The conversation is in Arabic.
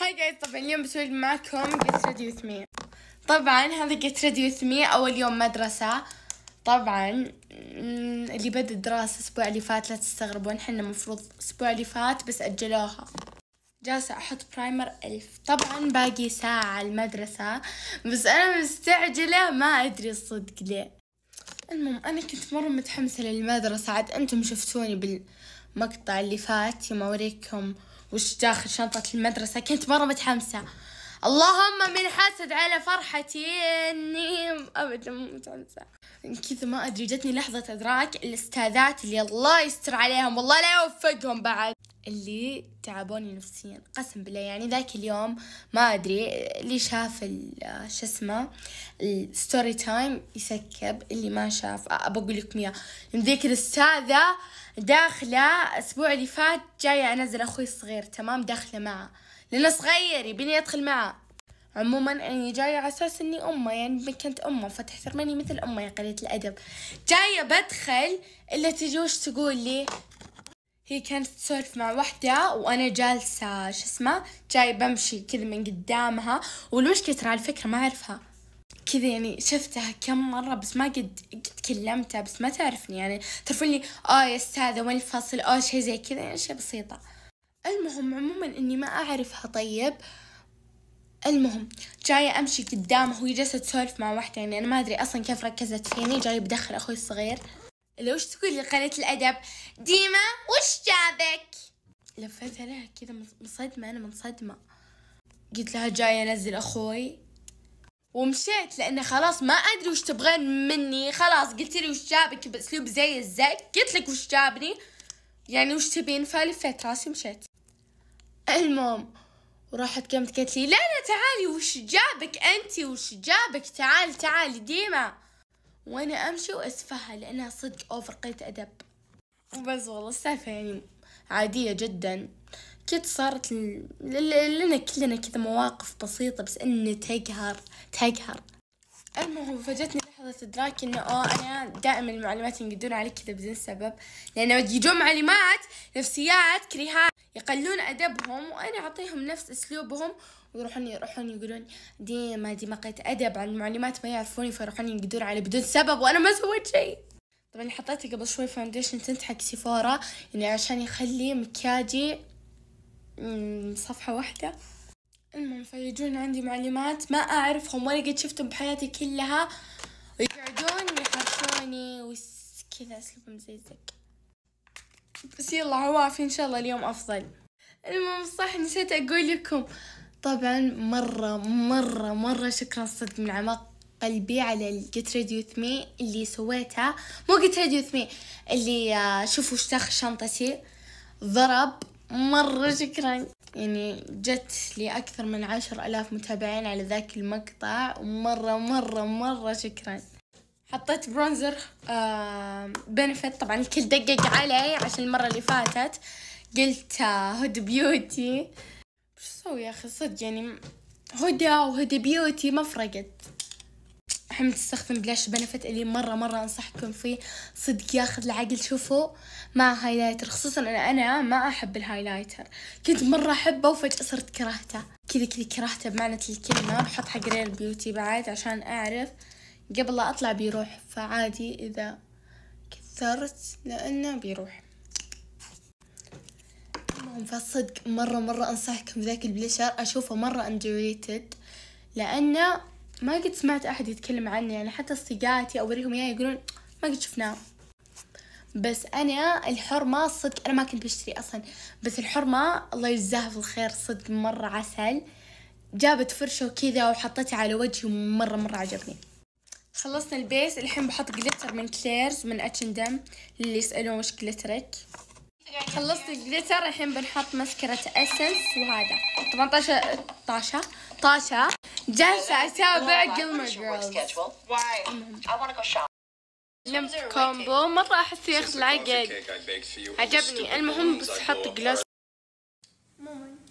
هاي جايز طبعا اليوم بسوي معكم get ready with me طبعا هذا get ready with me اول يوم مدرسة طبعا اللي بدأ الدراسة الاسبوع اللي فات لا تستغربون حنا المفروض الاسبوع اللي فات بس اجلوها جالسة أحط برايمر ألف طبعا باقي ساعة المدرسة بس أنا مستعجلة ما أدري الصدق ليه المهم أنا كنت مرة متحمسة للمدرسة عاد أنتم شفتوني بالمقطع اللي فات يوم أوريكم وش داخل شنطة المدرسة كنت مرة متحمسة اللهم من حسد على فرحتي اني ابدا مو متحمسه كذا ما ادري جتني لحظه ادراك الاستاذات اللي الله يستر عليهم والله لا يوفقهم بعد اللي تعبوني نفسيا قسم بالله يعني ذاك اليوم ما ادري اللي شاف شو اسمه الستوري تايم يسكب اللي ما شاف بقول لكم اياه ذيك الاستاذه داخله الاسبوع اللي فات جايه انزل اخوي الصغير تمام داخله معه لانه صغير يبيني ادخل معه عموما اني جايه على اساس اني امه يعني كنت امه فتحترمني مثل امه يا قليله الادب جايه بدخل الا تجي وش تقول لي هي كانت تسولف مع وحدة وأنا جالسة شو اسمه جاي بمشي كذا من قدامها والمشكلة ترى على فكرة ما أعرفها كذا يعني شفتها كم مرة بس ما قد قد كلمتها بس ما تعرفني يعني تعرفون لي اه يا استاذة وين الفصل اه شي زي كذا يعني أشياء بسيطة المهم عموما إني ما أعرفها طيب المهم جاية أمشي قدامه وهي جالسة تسولف مع واحدة يعني أنا ما أدري أصلا كيف ركزت فيني جاي بدخل أخوي الصغير لو وش تقولي قلة الأدب ديما وش جابك لفيت عليها كذا مصدمة أنا منصدمة قلت لها جاية أنزل أخوي ومشيت لأنه خلاص ما أدري وش تبغين مني خلاص قلت لي وش جابك بأسلوب زي الزك قلت لك وش جابني يعني وش تبين فلفيت راسي ومشيت المهم وراحت قامت قالت لي لا لا تعالي وش جابك انت وش جابك تعال تعالي ديما وانا امشي واسفها لانها صدق اوفر قلة ادب بس والله السالفة يعني عادية جدا كنت صارت لنا كلنا كذا مواقف بسيطة بس اني تقهر تقهر المهم فجتني لحظة إدراك إنه أوه أنا دائما المعلومات ينقدون علي كذا بدون سبب لأنه يجون معلومات نفسيات كريهات يقلون أدبهم وأنا أعطيهم نفس أسلوبهم ويروحون يروحون يقولون دي ما دي ما قيت أدب عن المعلمات ما يعرفوني فيروحون ينقدون علي بدون سبب وأنا ما سويت شيء طبعا حطيت قبل شوي فاونديشن تنت حق سيفورا يعني عشان يخلي مكياجي صفحة واحدة المهم فيجون عندي معلمات ما أعرفهم ولا قد شفتهم بحياتي كلها ويقعدون يحرشوني وكذا أسلوبهم زي الزق بس يلا عوافي ان شاء الله اليوم افضل المهم صح نسيت اقول لكم طبعا مرة مرة مرة شكرا صدق من عمق قلبي على الجيت ريدي وذ مي اللي سويتها مو جيت ريدي وذ مي اللي آه، شوفوا ايش شنطتي ضرب مرة شكرا يعني جت لي أكثر من عشر ألاف متابعين على ذاك المقطع ومرة مرة مرة شكرا حطيت برونزر آه بنفت طبعا الكل دقق علي عشان المرة اللي فاتت قلت هود آه، بيوتي شو اسوي يا اخي صدق يعني هدى وهدى بيوتي ما فرقت الحين تستخدم بلاش بنفت اللي مرة مرة أنصحكم فيه صدق ياخذ العقل شوفوا مع هايلايتر خصوصا انا أنا ما أحب الهايلايتر كنت مرة أحبه وفجأة صرت كرهته كذا كذا كرهته بمعنى الكلمة بحط حق ريال بيوتي بعد عشان أعرف قبل لا أطلع بيروح فعادي إذا كثرت لأنه بيروح المهم فالصدق مرة مرة أنصحكم ذاك البليشر أشوفه مرة underrated لأنه ما قد سمعت أحد يتكلم عنه يعني حتى أصدقائتي أوريهم إياه يقولون ما قد شفناه بس انا الحرمه صدق انا ما كنت بشتري اصلا بس الحرمه الله يجزاها في الخير صدق مره عسل جابت فرشه وكذا وحطيتها على وجهي مره مره عجبني خلصنا البيس الحين بحط جليتر من كليرز من اتش H&M، دم اللي يسألون وش جليترك خلصت الجليتر الحين بنحط مسكرة اسنس وهذا طبعا طاشة طاشة طاشة جالسة اتابع جلمر جيرلز لم كومبو مرة احس ياخذ العقل عجبني المهم بس حط جلاس ماما